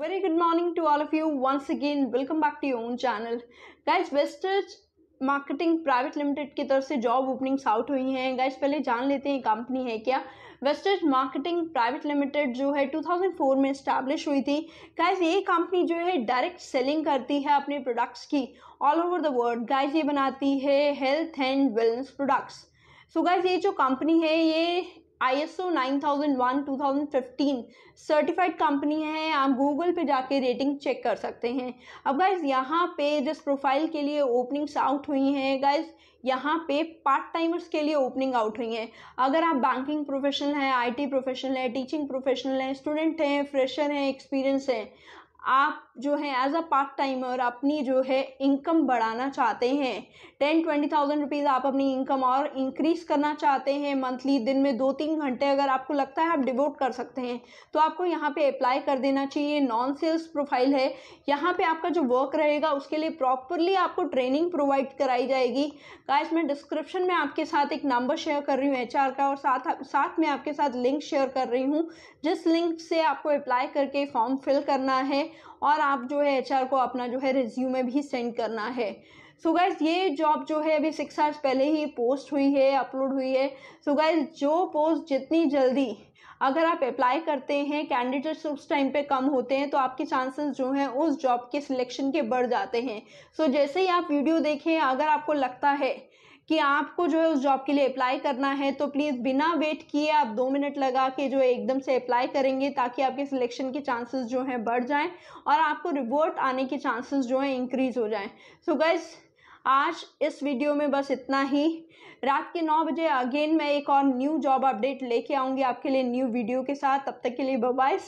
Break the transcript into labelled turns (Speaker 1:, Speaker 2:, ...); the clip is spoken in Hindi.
Speaker 1: very good morning to all of you once again welcome back to your own channel guys marketing private limited की तरफ से जॉब ओपनिंग्स आउट हुई हैं गाइज पहले जान लेते हैं कंपनी है क्या वेस्टर्ज मार्केटिंग प्राइवेट लिमिटेड जो है 2004 में स्टैब्लिश हुई थी गाइज ये कंपनी जो है डायरेक्ट सेलिंग करती है अपने प्रोडक्ट्स की all over the world guys ये बनाती है health and wellness products so guys ये जो कंपनी है ये I S O nine thousand one two thousand fifteen certified company है आप गूगल पे जाके रेटिंग चेक कर सकते हैं अब गाइज यहाँ पे जिस प्रोफाइल के लिए ओपनिंग्स आउट हुई हैं गाइज यहाँ पे पार्ट टाइमर्स के लिए ओपनिंग आउट हुई हैं अगर आप बैंकिंग प्रोफेशनल हैं आईटी प्रोफेशनल है टीचिंग प्रोफेशनल हैं स्टूडेंट हैं फ्रेशर हैं एक्सपीरियंस हैं आप जो है एज अ पार्ट टाइमर अपनी जो है इनकम बढ़ाना चाहते हैं टेन ट्वेंटी थाउजेंड रुपीज़ आप अपनी इनकम और इंक्रीज करना चाहते हैं मंथली दिन में दो तीन घंटे अगर आपको लगता है आप डिवोट कर सकते हैं तो आपको यहाँ पे अप्लाई कर देना चाहिए नॉन सेल्स प्रोफाइल है यहाँ पे आपका जो वर्क रहेगा उसके लिए प्रॉपरली आपको ट्रेनिंग प्रोवाइड कराई जाएगी गाइस मैं डिस्क्रिप्शन में आपके साथ एक नंबर शेयर कर रही हूँ एच का और साथ साथ में आपके साथ लिंक शेयर कर रही हूँ जिस लिंक से आपको अप्लाई करके फॉर्म फिल करना है और आप जो है एचआर को अपना जो है रिज्यूमे भी सेंड करना है सो so गाइज ये जॉब जो है अभी सिक्स आवर्स पहले ही पोस्ट हुई है अपलोड हुई है सो so गाइज जो पोस्ट जितनी जल्दी अगर आप अप्लाई करते हैं कैंडिडेट्स उस टाइम पे कम होते हैं तो आपके चांसेस जो हैं उस जॉब के सिलेक्शन के बढ़ जाते हैं सो so जैसे ही आप वीडियो देखें अगर आपको लगता है कि आपको जो है उस जॉब के लिए अप्लाई करना है तो प्लीज़ बिना वेट किए आप दो मिनट लगा के जो है एकदम से अप्लाई करेंगे ताकि आपके सिलेक्शन के चांसेस जो हैं बढ़ जाएं और आपको रिपोर्ट आने के चांसेस जो हैं इंक्रीज़ हो जाएं सो so आज इस वीडियो में बस इतना ही रात के नौ बजे अगेन मैं एक और न्यू जॉब अपडेट लेके आऊँगी आपके लिए न्यू वीडियो के साथ तब तक के लिए बाय